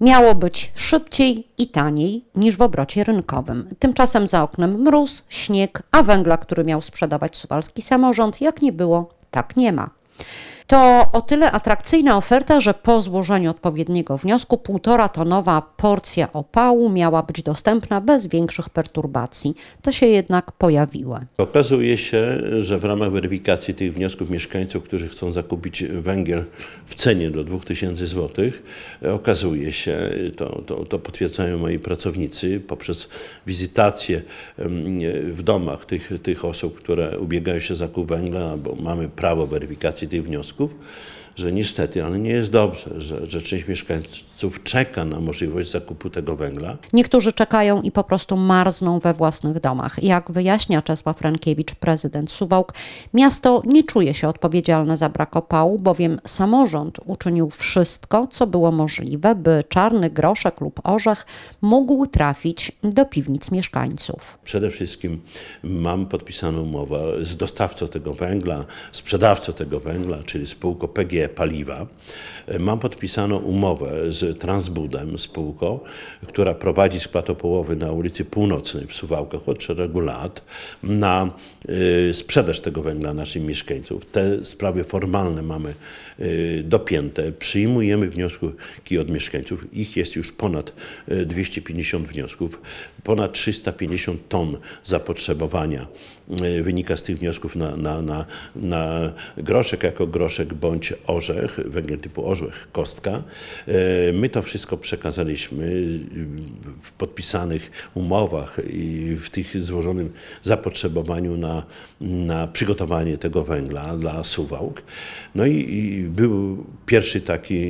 Miało być szybciej i taniej niż w obrocie rynkowym. Tymczasem za oknem mróz, śnieg, a węgla, który miał sprzedawać suwalski samorząd, jak nie było, tak nie ma. To o tyle atrakcyjna oferta, że po złożeniu odpowiedniego wniosku półtora tonowa porcja opału miała być dostępna bez większych perturbacji. To się jednak pojawiło. Okazuje się, że w ramach weryfikacji tych wniosków mieszkańców, którzy chcą zakupić węgiel w cenie do 2000 zł, okazuje się, to, to, to potwierdzają moi pracownicy, poprzez wizytację w domach tych, tych osób, które ubiegają się o zakup węgla, bo mamy prawo weryfikacji tych wniosków, że niestety, ale nie jest dobrze, że, że część mieszkańców czeka na możliwość zakupu tego węgla. Niektórzy czekają i po prostu marzną we własnych domach. Jak wyjaśnia Czesław Frankiewicz, prezydent Suwałk, miasto nie czuje się odpowiedzialne za brak opału, bowiem samorząd uczynił wszystko, co było możliwe, by czarny groszek lub orzech mógł trafić do piwnic mieszkańców. Przede wszystkim mam podpisaną umowę z dostawcą tego węgla, sprzedawcą tego węgla, czyli spółką PG Paliwa, e, mam podpisaną umowę z Transbudem, spółką, która prowadzi skład opołowy na ulicy Północnej w Suwałkach od szeregu lat na e, sprzedaż tego węgla naszym mieszkańcom. Te sprawy formalne mamy e, dopięte. Przyjmujemy wnioski od mieszkańców. Ich jest już ponad 250 wniosków. Ponad 350 ton zapotrzebowania wynika z tych wniosków na, na, na, na groszek jako groszek groszek bądź orzech, węgiel typu orzech, kostka. E, my to wszystko przekazaliśmy w podpisanych umowach i w tych złożonym zapotrzebowaniu na, na przygotowanie tego węgla dla Suwałk. No i, i był pierwszy taki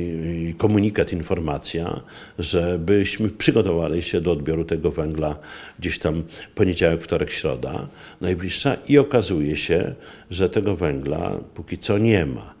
komunikat, informacja, żebyśmy przygotowali się do odbioru tego węgla gdzieś tam poniedziałek, wtorek, środa najbliższa i okazuje się, że tego węgla póki co nie ma.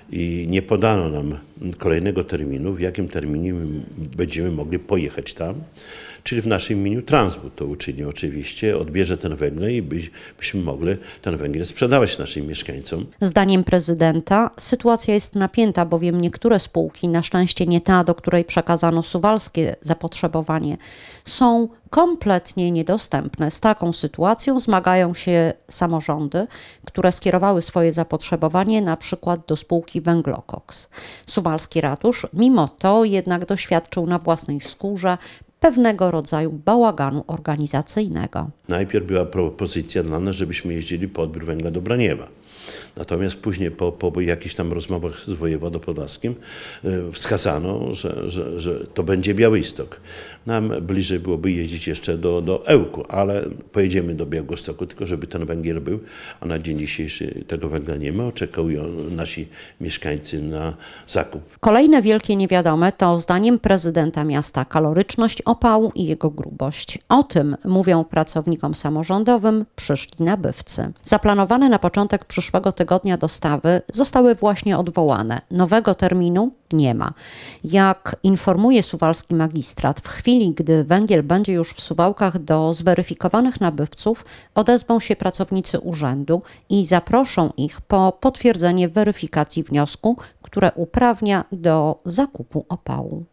i nie podano nam kolejnego terminu, w jakim terminie będziemy mogli pojechać tam. Czyli w naszym imieniu Transbud to uczyni oczywiście, odbierze ten węgiel i byśmy mogli ten węgiel sprzedawać naszym mieszkańcom. Zdaniem prezydenta sytuacja jest napięta, bowiem niektóre spółki, na szczęście nie ta, do której przekazano suwalskie zapotrzebowanie, są kompletnie niedostępne. Z taką sytuacją zmagają się samorządy, które skierowały swoje zapotrzebowanie na przykład do spółki i węglokoks. Suwalski ratusz mimo to jednak doświadczył na własnej skórze pewnego rodzaju bałaganu organizacyjnego. Najpierw była propozycja dla nas, żebyśmy jeździli po odbiór węgla do Braniewa. Natomiast później po, po jakichś tam rozmowach z wojewodą podlaskim e, wskazano, że, że, że to będzie Białystok. Nam bliżej byłoby jeździć jeszcze do, do Ełku, ale pojedziemy do Białegostoku, tylko żeby ten węgiel był, a na dzień dzisiejszy tego węgla nie ma. Oczekują nasi mieszkańcy na zakup. Kolejne wielkie niewiadome to zdaniem prezydenta miasta kaloryczność opał i jego grubość. O tym mówią pracownikom samorządowym przyszli nabywcy. Zaplanowane na początek przyszłego tygodnia dostawy zostały właśnie odwołane. Nowego terminu nie ma. Jak informuje suwalski magistrat, w chwili, gdy węgiel będzie już w Suwałkach do zweryfikowanych nabywców, odezwą się pracownicy urzędu i zaproszą ich po potwierdzenie weryfikacji wniosku, które uprawnia do zakupu opału.